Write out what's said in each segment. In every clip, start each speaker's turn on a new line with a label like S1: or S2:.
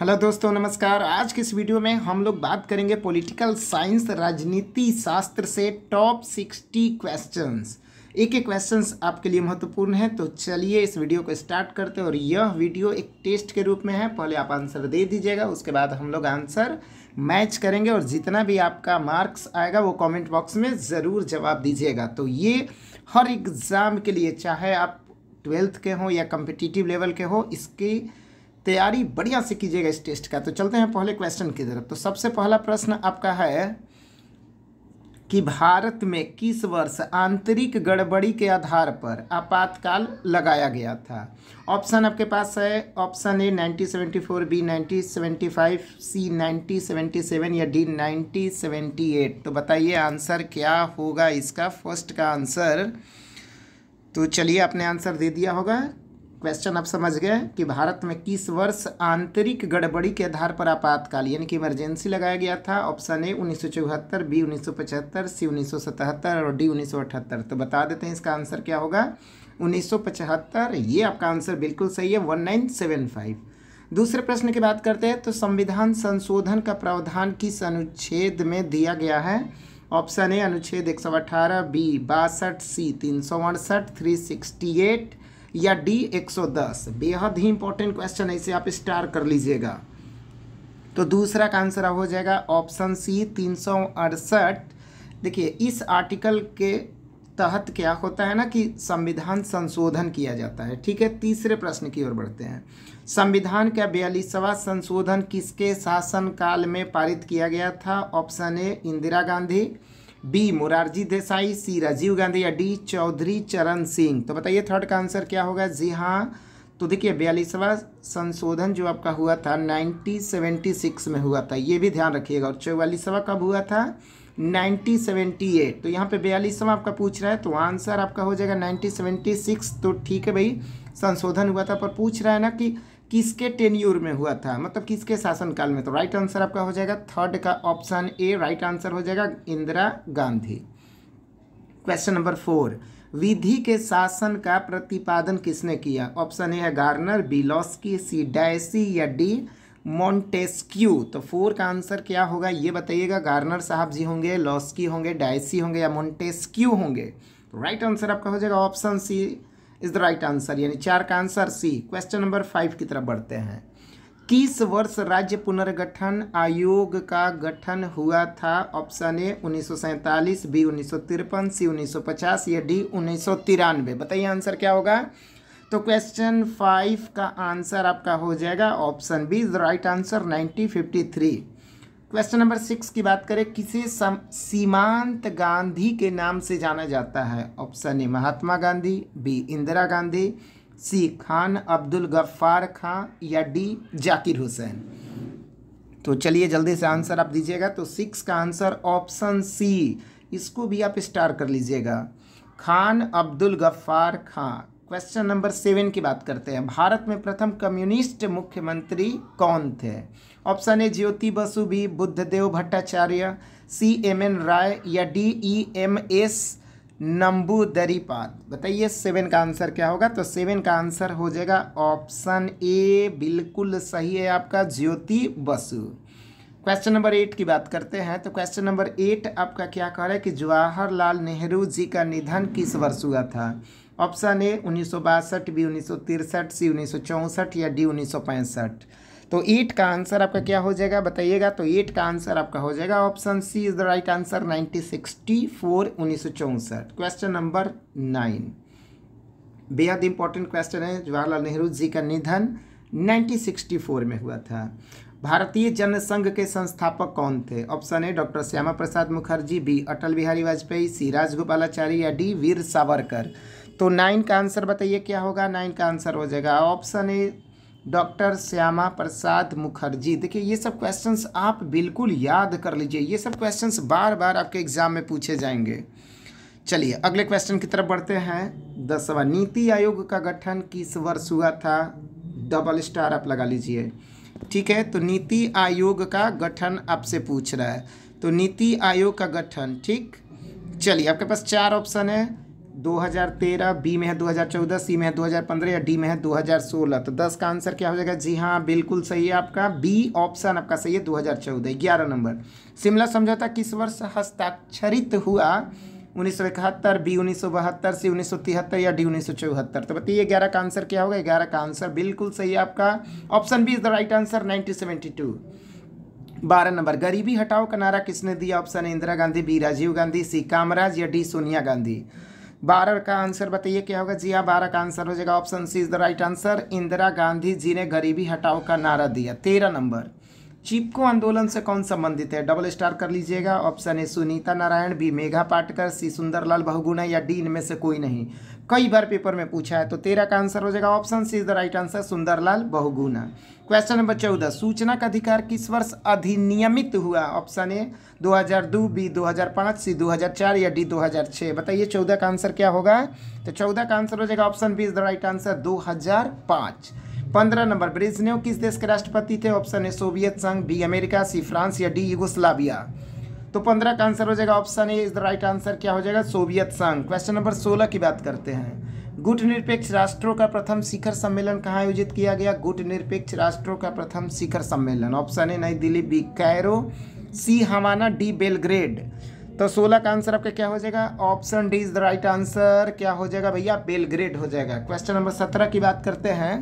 S1: hello दोस्तों नमस्कार आज के इस वीडियो में हम लोग बात करेंगे पॉलिटिकल साइंस राजनीति शास्त्र से टॉप सिक्सटी क्वेश्चंस एक एक क्वेश्चंस आपके लिए महत्वपूर्ण हैं तो चलिए इस वीडियो को स्टार्ट करते हैं और यह वीडियो एक टेस्ट के रूप में है पहले आप आंसर दे दीजिएगा उसके बाद हम लोग आंसर मैच करेंगे और जितना भी आपका मार्क्स आएगा वो कॉमेंट बॉक्स में ज़रूर जवाब दीजिएगा तो ये हर एग्ज़ाम के लिए चाहे आप ट्वेल्थ के हों या कम्पिटिटिव लेवल के हों इसकी तैयारी बढ़िया से कीजिएगा इस टेस्ट का तो चलते हैं पहले क्वेश्चन की तरफ तो सबसे पहला प्रश्न आपका है कि भारत में किस वर्ष आंतरिक गड़बड़ी के आधार पर आपातकाल लगाया गया था ऑप्शन आपके पास है ऑप्शन ए 1974 बी 1975 सी 1977 या डी 1978 तो बताइए आंसर क्या होगा इसका फर्स्ट का आंसर तो चलिए आपने आंसर दे दिया होगा क्वेश्चन आप समझ गए कि भारत में किस वर्ष आंतरिक गड़बड़ी के आधार पर आपातकाल यानी कि इमरजेंसी लगाया गया था ऑप्शन ए उन्नीस सौ चौहत्तर बी उन्नीस सौ पचहत्तर सी उन्नीस सौ सतहत्तर और डी उन्नीस सौ अठहत्तर तो बता देते हैं इसका आंसर क्या होगा उन्नीस सौ पचहत्तर ये आपका आंसर बिल्कुल सही है वन नाइन सेवन फाइव दूसरे प्रश्न की बात करते हैं तो संविधान संशोधन का प्रावधान किस अनुच्छेद में दिया गया है ऑप्शन ए अनुच्छेद एक सौ अठारह बी बासठ सी तीन सौ अड़सठ थ्री सिक्सटी एट या डी 110 बेहद ही इंपॉर्टेंट क्वेश्चन है इसे आप स्टार कर लीजिएगा तो दूसरा का आंसर हो जाएगा ऑप्शन सी तीन देखिए इस आर्टिकल के तहत क्या होता है ना कि संविधान संशोधन किया जाता है ठीक है तीसरे प्रश्न की ओर बढ़ते हैं संविधान का बयालीसवा संशोधन किसके शासनकाल में पारित किया गया था option A Indira Gandhi B Morarji Desai C Rajiv Gandhi या डी चौधरी चरण सिंह तो बताइए थर्ड का आंसर क्या होगा जी हाँ तो देखिए बयालीसवा संशोधन जो आपका हुआ था 1976 में हुआ था ये भी ध्यान रखिएगा और चौवालीसवा कब हुआ था 1978 तो यहाँ पे बयालीसवा आपका पूछ रहा है तो आंसर आपका हो जाएगा 1976 तो ठीक है भाई संशोधन हुआ था पर पूछ रहा है ना कि किसके टेन्यूर में हुआ था मतलब किसके शासनकाल में तो राइट आंसर आपका हो जाएगा थर्ड का ऑप्शन ए राइट आंसर हो जाएगा Indira Gandhi question number four विधि के शासन का प्रतिपादन किसने किया ऑप्शन ए है Garner B Laski C Dicey या डी मॉन्टेस्क्यू तो फोर का आंसर क्या होगा ये बताइएगा गार्नर साहब जी होंगे लॉस्की होंगे डायसी होंगे या मोन्टेस्क्यू होंगे राइट आंसर आपका हो जाएगा option C is the right answer यानी चार का answer C question number five की तरफ बढ़ते हैं किस वर्ष राज्य पुनर्गठन आयोग का गठन हुआ था ऑप्शन ए उन्नीस बी उन्नीस सी 1950 या डी उन्नीस बताइए आंसर क्या होगा तो क्वेश्चन फाइव का आंसर आपका हो जाएगा option B is the right answer 1953 question number six की बात करें किसे सीमांत गांधी के नाम से जाना जाता है option A Mahatma Gandhi B Indira Gandhi C Khan Abdul Ghaffar Khan या डी जाकिर हुसैन तो चलिए जल्दी से आंसर आप दीजिएगा तो सिक्स का आंसर ऑप्शन सी इसको भी आप स्टार कर लीजिएगा Khan Abdul Ghaffar Khan question number seven की बात करते हैं भारत में प्रथम कम्युनिस्ट मुख्यमंत्री कौन थे ऑप्शन ए Jyoti Basu B Buddhadeb Bhattacharya C M N Roy या D E e M S Namboodiripad बताइए सेवन का आंसर क्या होगा तो सेवन का आंसर हो जाएगा ऑप्शन ए बिल्कुल सही है आपका Jyoti Basu question number eight की बात करते हैं तो क्वेश्चन नंबर एट आपका क्या कह रहा है कि जवाहरलाल नेहरू जी का निधन किस वर्ष हुआ था ऑप्शन ए उन्नीस बी उन्नीस सी उन्नीस या डी उन्नीस तो ईट का आंसर आपका क्या हो जाएगा बताइएगा तो ईट का आंसर आपका हो जाएगा option C is the right answer nineteen sixty four उन्नीस क्वेश्चन नंबर नाइन बेहद इंपॉर्टेंट क्वेश्चन है जवाहरलाल नेहरू जी का निधन 1964 में हुआ था भारतीय जनसंघ के संस्थापक कौन थे option A doctor Shyama Prasad Mukherjee B Atal Bihari Vajpayee C Rajagopalachari या डी वीर सावरकर तो नाइन का आंसर बताइए क्या होगा नाइन का आंसर हो जाएगा option A doctor Shyama Prasad Mukherjee देखिए ये सब क्वेश्चंस आप बिल्कुल याद कर लीजिए ये सब क्वेश्चंस बार बार आपके एग्जाम में पूछे जाएंगे चलिए अगले क्वेश्चन की तरफ बढ़ते हैं दसवा नीति आयोग का गठन किस वर्ष हुआ था डबल स्टार आप लगा लीजिए ठीक है तो नीति आयोग का गठन आपसे पूछ रहा है तो नीति आयोग का गठन ठीक चलिए आपके पास चार ऑप्शन है 2013 बी में है 2014 सी में है 2015 या डी में है 2016 तो 10 का आंसर क्या हो जाएगा जी हाँ बिल्कुल सही है आपका बी ऑप्शन आपका सही है 2014 11 नंबर शिमला समझौता किस वर्ष हस्ताक्षरित हुआ उन्नीस सौ इकहत्तर बी उन्नीस सौ बहत्तर सी उन्नीस सौ तिहत्तर या डी उन्नीस सौ चौहत्तर तो बताइए ग्यारह का आंसर क्या होगा ग्यारह का आंसर बिल्कुल सही है आपका option B is the right answer nineteen seventy two बारह नंबर गरीबी हटाओ का नारा किसने दिया ऑप्शन है इंदिरा गांधी बी राजीव गांधी सी कामराज या डी सोनिया गांधी बारह का आंसर बताइए क्या होगा जी हाँ बारह का आंसर हो जाएगा option C is the right answer Indira Gandhi ji ने गरीबी हटाओ का नारा दिया तेरह नंबर चिपको आंदोलन से कौन संबंधित है डबल स्टार कर लीजिएगा option A Sunita Narain B Medha Patkar C Sunderlal Bahuguna या डी इनमें से कोई नहीं कई बार पेपर में पूछा है तो तेरह का आंसर हो जाएगा option C is the right answer Sunderlal Bahuguna question number चौदह सूचना का अधिकार किस वर्ष अधिनियमित हुआ ऑप्शन ए 2002 बी 2005 सी 2004 या डी 2006 बताइए चौदह का आंसर क्या होगा तो चौदह का आंसर हो जाएगा option B is the right answer 2005 पंद्रह नंबर ब्रिजनेव किस देश के राष्ट्रपति थे ऑप्शन ए सोवियत संघ बी अमेरिका सी फ्रांस या डी यूगोस्लाविया तो पंद्रह का आंसर हो जाएगा option A is the right answer क्या हो जाएगा सोवियत संघ क्वेश्चन नंबर सोलह की बात करते हैं गुट निरपेक्ष राष्ट्रों का प्रथम शिखर सम्मेलन कहाँ आयोजित किया गया गुट निरपेक्ष राष्ट्रों का प्रथम शिखर सम्मेलन ऑप्शन ए नई Delhi B Cairo C Havana D Belgrade तो सोलह का आंसर आपका क्या हो जाएगा option D is the right answer क्या हो जाएगा भैया बेलग्रेड हो जाएगा क्वेश्चन नंबर सत्रह की बात करते हैं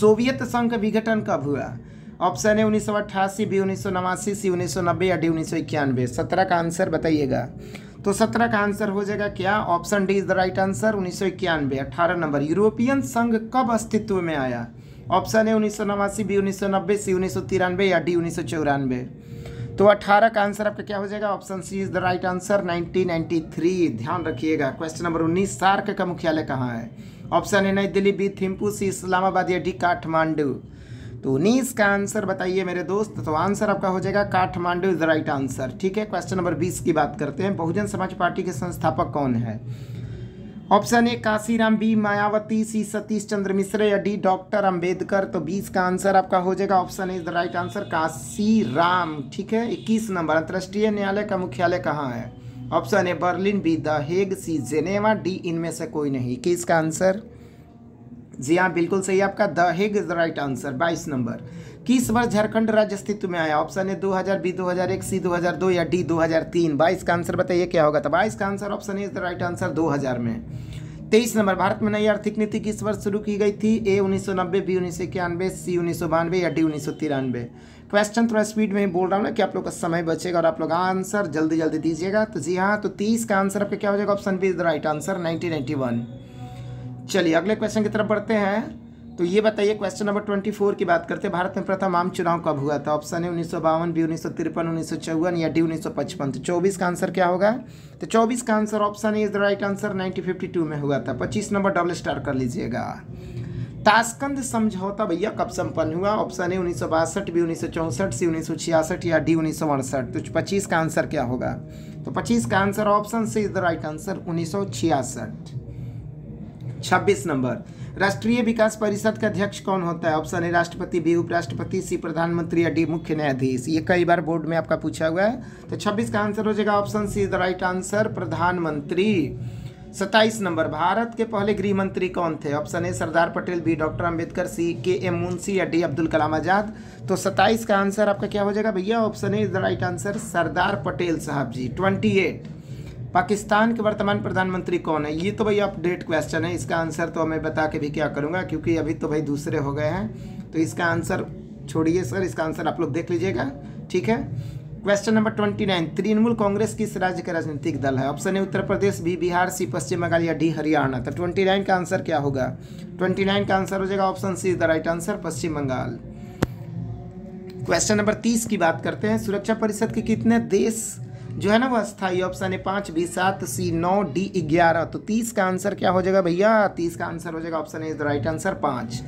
S1: सोवियत संघ का विघटन कब हुआ ऑप्शन है उन्नीस सौ अट्ठासी बी उन्नीस सौ नवासी सी उन्नीस सौ नब्बे या डी उन्नीस सौ इक्यानवे सत्रह का आंसर बताइएगा तो सत्रह का आंसर हो जाएगा क्या option D is the right answer उन्नीस सौ इक्यानवे अट्ठारह नंबर यूरोपियन संघ कब अस्तित्व में आया ऑप्शन है उन्नीस सौ नवासी बी उन्नीस सौ नब्बे सी उन्नीस सौ तिरानवे या डी उन्नीस सौ चौरानवे तो अट्ठारह का आंसर आपका क्या हो जाएगा option C is the right answer nineteen three ध्यान रखिएगा क्वेश्चन नंबर उन्नीस सार्क का मुख्यालय कहाँ है ऑप्शन ए नई दिल्ली बी थिम्पू सी इस्लामाबाद या डी काठमांडू तो उन्नीस का आंसर बताइए मेरे दोस्त तो आंसर आपका हो जाएगा Kathmandu is the right answer ठीक है क्वेश्चन नंबर बीस की बात करते हैं बहुजन समाज पार्टी के संस्थापक कौन है option A Kashiram B Mayawati C Satish Chandra Mishra या डी डॉक्टर अंबेडकर तो बीस का आंसर आपका हो जाएगा option A is the right answer Ram ठीक है इक्कीस नंबर अंतर्राष्ट्रीय न्यायालय का मुख्यालय कहाँ है option A Berlin B the Hague C Geneva D इनमें से कोई नहीं इक्कीस का आंसर जी हाँ बिल्कुल सही आपका the Hague is the right answer बाईस नंबर किस वर्ष झारखंड राज्य अस्तित्व में आया ऑप्शन ए 2000 बी 2001 सी 2002 या डी 2003 22 का आंसर बताइए क्या होगा तो बाईस का आंसर ऑप्शन है इज द राइट आंसर 2000 में तेईस नंबर भारत में नई आर्थिक नीति किस वर्ष शुरू की गई थी ए 1990 बी उन्नीस सी उन्नीस या डी उन्नीस क्वेश्चन थोड़ा स्पीड में बोल रहा हूँ ना कि आप लोग का समय बचेगा और आप लोग आंसर जल्दी जल्दी दीजिएगा तो जी हाँ तो तीस का आंसर आपका क्या हो जाएगा option B is the right answer nineteen चलिए अगले क्वेश्चन की तरफ बढ़ते हैं तो ये बताइए क्वेश्चन नंबर ट्वेंटी फोर की बात करते हैं भारत में प्रथम आम चुनाव कब हुआ था ऑप्शन है उन्नीस सौ बावन बी उन्नीस सौ तिरपन उन्नीस सौ चौवन या डी उन्नीस सौ पचपन तो चौबीस का आंसर क्या होगा तो चौबीस का answer option is the right answer nineteen fifty two में हुआ था पच्चीस नंबर डबल स्टार कर लीजिएगा ताशकंद समझौता भैया कब संपन्न हुआ ऑप्शन है उन्नीस सौ बासठ बी उन्नीस सौ चौंसठ सी उन्नीस सौ छियासठ या डी उन्नीस सौ अड़सठ तो पच्चीस का आंसर क्या होगा तो पच्चीस का answer option C is the right answer उन्नीस सौ छियासठ छब्बीस नंबर राष्ट्रीय विकास परिषद का अध्यक्ष कौन होता है ऑप्शन है राष्ट्रपति बी उपराष्ट्रपति सी प्रधानमंत्री या डी मुख्य न्यायाधीश ये कई बार बोर्ड में आपका पूछा हुआ है तो छब्बीस का आंसर हो जाएगा option C the right answer प्रधानमंत्री सत्ताईस नंबर भारत के पहले गृह मंत्री कौन थे option A Sardar Patel B doctor Ambedkar C K M Munshi या डी अब्दुल कलाम आज़ाद तो सत्ताईस का आंसर आपका क्या हो जाएगा भैया option A is the right answer Sardar Patel साहब जी ट्वेंटी एट पाकिस्तान के वर्तमान प्रधानमंत्री कौन है ये तो भाई अपडेट क्वेश्चन है इसका आंसर तो मैं बता के भी क्या करूँगा क्योंकि अभी तो भाई दूसरे हो गए हैं तो इसका आंसर छोड़िए सर इसका आंसर आप लोग देख लीजिएगा ठीक है question number twenty nine Trinamool Congress किस राज्य का राजनीतिक दल है ऑप्शन है उत्तर प्रदेश बी बिहार सी पश्चिम बंगाल या डी हरियाणा तो ट्वेंटी नाइन का आंसर क्या होगा ट्वेंटी नाइन का आंसर हो जाएगा option C is the right answer Paschim Bengal question number तीस की बात करते हैं सुरक्षा परिषद के कितने देश जो है ना वह स्थाई ऑप्शन है पाँच बी सात सी नौ डी ग्यारह तो तीस का आंसर क्या हो जाएगा भैया तीस का आंसर हो जाएगा option A is the right answer पाँच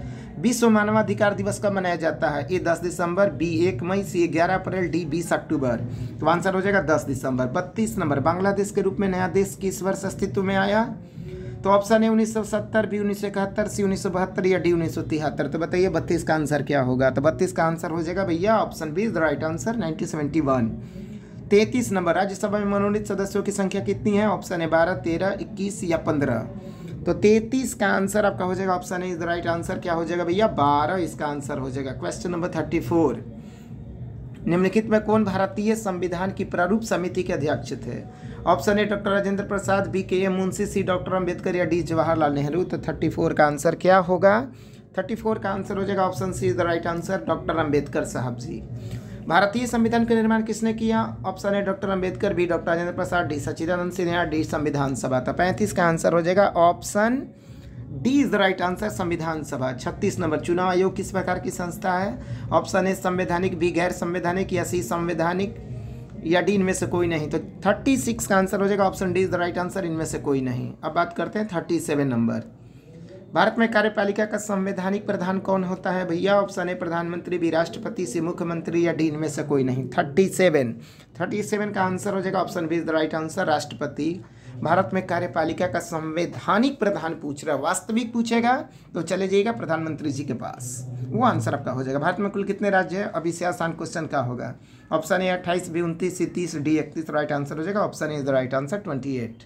S1: विश्व मानवाधिकार दिवस कब मनाया जाता है ए दस दिसंबर बी एक मई सी ग्यारह अप्रैल डी बीस अक्टूबर तो आंसर हो जाएगा दस दिसंबर बत्तीस नंबर बांग्लादेश के रूप में नया देश किस वर्ष अस्तित्व में आया तो ऑप्शन है उन्नीस सौ सत्तर बी उन्नीस सौ इकहत्तर सी उन्नीस सौ बहत्तर या डी उन्नीस सौ तिहत्तर तो बताइए बत्तीस का आंसर क्या होगा तो बत्तीस का आंसर हो जाएगा भैया option B is the right answer nineteen seventy one तैतीस नंबर राज्यसभा में मनोनीत सदस्यों की संख्या कितनी है ऑप्शन है बारह तेरह इक्कीस या पंद्रह तो तैतीस का आंसर आपका हो जाएगा ऑप्शन है इज द राइट आंसर क्या हो जाएगा भैया बारह इसका आंसर हो जाएगा क्वेश्चन नंबर थर्टी फोर निम्नलिखित में कौन भारतीय संविधान की प्रारूप समिति के अध्यक्ष थे option A doctor Rajendra Prasad B K M Munshi C doctor Ambedkar या डी जवाहरलाल नेहरू तो थर्टी फोर का आंसर क्या होगा थर्टी फोर का आंसर हो जाएगा option C is the right answer doctor Ambedkar साहब जी भारतीय संविधान का निर्माण किसने किया ऑप्शन है doctor Ambedkar B doctor Rajendra Prasad D Sachidanand Sinha D संविधान सभा तो पैंतीस का आंसर हो जाएगा option D is the right answer संविधान सभा छत्तीस नंबर चुनाव आयोग किस प्रकार की संस्था है ऑप्शन है संवैधानिक बी गैर संवैधानिक या सी संवैधानिक या डी इनमें से कोई नहीं तो थर्टी सिक्स का आंसर हो जाएगा option D is the right answer इनमें से कोई नहीं अब बात करते हैं थर्टी सेवन नंबर भारत में कार्यपालिका का संवैधानिक प्रधान कौन होता है भैया ऑप्शन है प्रधानमंत्री भी राष्ट्रपति से मुख्यमंत्री या डीन में से कोई नहीं थर्टी सेवन थर्टी सेवन का आंसर हो जाएगा option B is the right answer राष्ट्रपति भारत में कार्यपालिका का संवैधानिक प्रधान पूछ रहा है वास्तविक पूछेगा तो चले जाइएगा प्रधानमंत्री जी के पास वो आंसर आपका हो जाएगा भारत में कुल कितने राज्य है अभी से आसान क्वेश्चन का होगा ऑप्शन ए अट्ठाईस बी उनतीस सी तीस डी इकतीस राइट आंसर हो जाएगा option A is the right answer twenty eight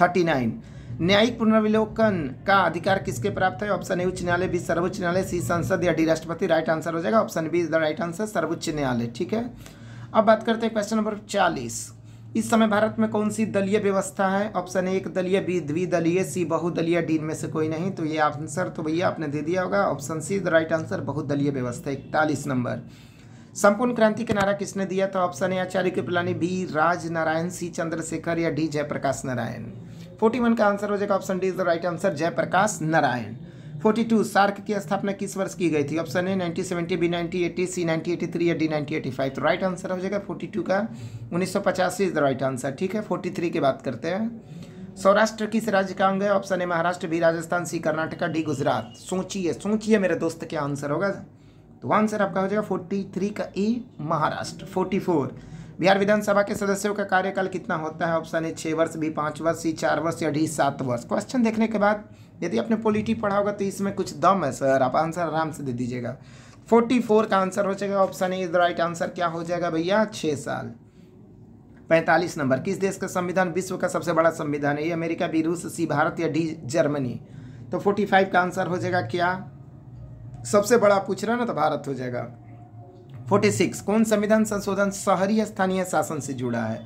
S1: thirty nine न्यायिक पुनर्विलोकन का अधिकार किसके प्राप्त है ऑप्शन ए उच्च न्यायालय बी सर्वोच्च न्यायालय सी संसद या डी राष्ट्रपति राइट आंसर हो जाएगा option B is the right answer सर्वोच्च न्यायालय ठीक है अब बात करते हैं क्वेश्चन नंबर चालीस इस समय भारत में कौन सी दलीय व्यवस्था है ऑप्शन ए एक दलीय बी द्विदलीय सी बहुदलीय डी में से कोई नहीं तो ये आंसर तो भैया आपने दे दिया होगा option C the right answer बहुदलीय व्यवस्था इकतालीस नंबर संपूर्ण क्रांति का नारा किसने दिया था option A Acharya Kripalani B Raj Narayan C Chandrashekhar या D Jayaprakash Narayan forty one का आंसर हो जाएगा option D is the right answer Jayaprakash Narayan forty two SAARC की स्थापना किस वर्ष की गई थी option A nineteen seventy B ninety eighty C nineteen eighty three या डी नाइनटीन एटी फाइव तो राइट आंसर हो जाएगा फोर्टी टू का उन्नीस सौ पचासी इज द राइट आंसर ठीक है फोर्टी थ्री की बात करते हैं सौराष्ट्र किस राज्य का अंग है option A Maharashtra B Rajasthan C Karnataka D Gujarat सोचिए सोचिए मेरे दोस्त क्या आंसर होगा तो आंसर आपका हो जाएगा फोर्टी थ्री का A Maharashtra forty four Bihar विधानसभा के सदस्यों का कार्यकाल कितना होता है ऑप्शन ए छः वर्ष भी पाँच वर्ष सी चार वर्ष या ढी सात वर्ष क्वेश्चन देखने के बाद यदि आपने पॉलिटी पढ़ा होगा तो इसमें कुछ दम है सर आप आंसर आराम से दे दीजिएगा फोर्टी फोर का आंसर हो जाएगा option A is right answer क्या हो जाएगा भैया छः साल पैंतालीस नंबर किस देश का संविधान विश्व का सबसे बड़ा संविधान है ये अमेरिका बी रूस सी भारत या डी जर्मनी तो फोर्टी फाइव का आंसर हो जाएगा क्या सबसे बड़ा पूछ रहा है ना तो भारत हो जाएगा फोर्टी सिक्स कौन संविधान संशोधन शहरी स्थानीय शासन से जुड़ा है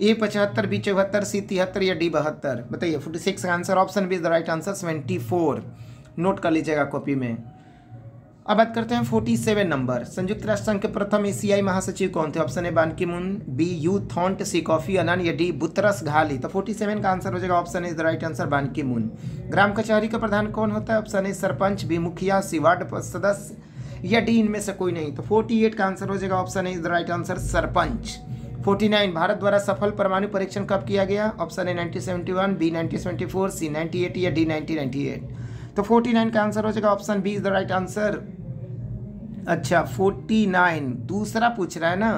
S1: ए पचहत्तर बी चौहत्तर सी तिहत्तर या डी बहत्तर बताइए फोर्टी सिक्स का answer option B is the right answer seventy four note कर लीजिएगा कॉपी में अब बात करते हैं फोर्टी सेवन नंबर संयुक्त राष्ट्र संघ के प्रथम एशियाई महासचिव कौन थे option A Moon B U Thant C Kofi Annan या डी बुतरस घाली तो फोर्टी सेवन का आंसर हो जाएगा option is the right answer Moon ग्राम कचहरी का प्रधान कौन होता है ऑप्शन ए सरपंच बी मुखिया सी वार्ड सदस्य या डी इनमें से कोई नहीं तो 48 का आंसर हो जाएगा option A is the right answer sarpanch 49 Bharat द्वारा सफल परमाणु परीक्षण कब किया गया option A nineteen seventy one B 1974 C 98 या डी 1998 तो 49 का आंसर हो जाएगा option B is the right answer अच्छा 49 दूसरा पूछ रहा है ना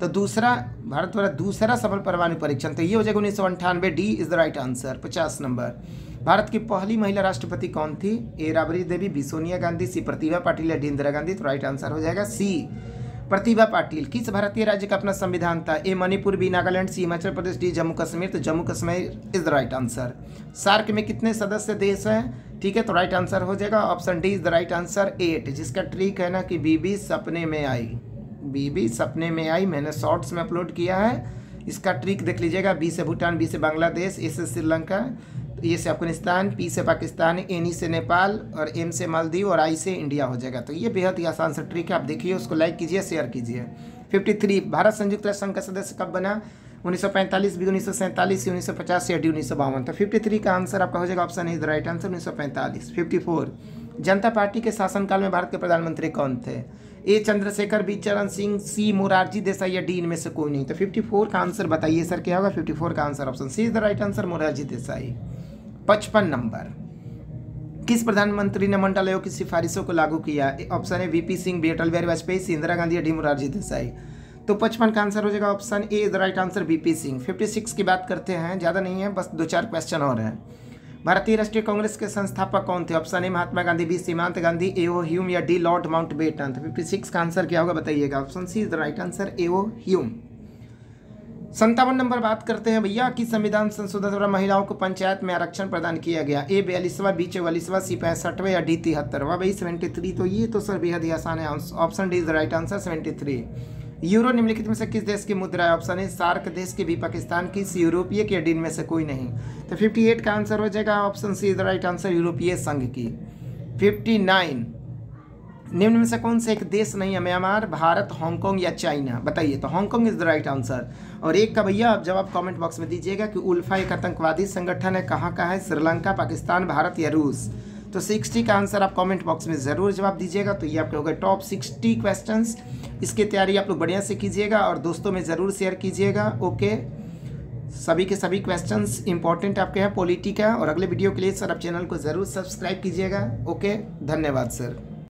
S1: तो दूसरा भारत द्वारा दूसरा सफल परमाणु परीक्षण तो ये हो जाएगा उन्नीस सौ अंठानवे D is the right answer पचास नंबर भारत की पहली महिला राष्ट्रपति कौन थी A Rabri Devi B Sonia Gandhi C Pratibha Patil या डी इंदिरा गांधी तो राइट आंसर हो जाएगा सी प्रतिभा पाटिल किस भारतीय राज्य का अपना संविधान था A Manipur B Nagaland C Himachal Pradesh D Jammu Kashmir तो Jammu Kashmir is the right answer SAARC में कितने सदस्य देश हैं ठीक है तो राइट आंसर हो जाएगा option D is the right answer eight जिसका ट्रिक है ना कि बीबी सपने में आई बीबी सपने में आई मैंने शॉर्ट्स में अपलोड किया है इसका ट्रिक देख लीजिएगा बी से भूटान बी से बांग्लादेश ए से श्रीलंका ए से अफगानिस्तान पी से पाकिस्तान एन ई से नेपाल और एम से मालदीव और आई से इंडिया हो जाएगा तो ये बेहद ही आसान सा ट्रिक है आप देखिए उसको लाइक कीजिए शेयर कीजिए 53 भारत संयुक्त राष्ट्र संघ का सदस्य कब बना 1945 भी उन्नीस सौ सैंतालीस उन्नीस सौ पचास या डी उन्नीस सौ बावन तो थ्री का आंसर आपका हो जाएगा option is right answer fifty four Janata Party के शासनकाल में भारत के प्रधानमंत्री कौन थे ए चंद्रशेखर बी चरण सिंह सी मोरारजी देसाई या डी इनमें से कोई नहीं तो 54 का आंसर बताइए सर क्या होगा 54 का answer option C is the right answer Morarji Desai पचपन नंबर किस प्रधानमंत्री ने मंडल आयोग की सिफारिशों को लागू किया option A VP Singh B Atal Bihari Vajpayee Indira Gandhi D Morarji Desai तो पचपन का आंसर हो जाएगा option A is right answer VP Singh fifty six की बात करते हैं ज़्यादा नहीं है बस दो चार क्वेश्चन और हैं भारतीय राष्ट्रीय कांग्रेस के संस्थापक कौन थे option A Mahatma Gandhi B Seemant Gandhi A O Hume या D Lord Mountbatten fifty six का आंसर क्या होगा बताइएगा option C is right answer A O Hume संतावन नंबर बात करते हैं भैया कि संविधान संशोधन द्वारा महिलाओं को पंचायत में आरक्षण प्रदान किया गया ए बयालीसवा बी चौवालीसवा सी पैंसठवा या डी तिहत्तरवा भाई सेवेंटी थ्री तो ये तो सर बेहद ही आसान है option D is the right answer seventy three euro निम्नलिखित में से किस देश की मुद्रा है ऑप्शन है सार्क देश की भी पाकिस्तान की सी यूरोपीय के डीन में से कोई नहीं तो फिफ्टी एट का आंसर हो जाएगा option C is the right answer यूरोपीय संघ की फिफ्टी नाइन निम्न में से कौन सा एक देश नहीं है म्यांमार भारत हांगकॉन्ग या चाइना बताइए तो Hong Kong is the right answer और एक का भैया आप जवाब कमेंट बॉक्स में दीजिएगा कि उल्फा एक आतंकवादी संगठन है कहाँ का है श्रीलंका पाकिस्तान भारत या रूस तो सिक्सटी का आंसर आप कमेंट बॉक्स में ज़रूर जवाब दीजिएगा तो ये आपके हो गए टॉप सिक्सटी क्वेश्चन इसकी तैयारी आप लोग बढ़िया से कीजिएगा और दोस्तों में ज़रूर शेयर कीजिएगा ओके सभी के सभी क्वेश्चंस इंपॉर्टेंट आपके हैं पॉलिटी का और अगले वीडियो के लिए सर आप चैनल को ज़रूर सब्सक्राइब कीजिएगा ओके धन्यवाद सर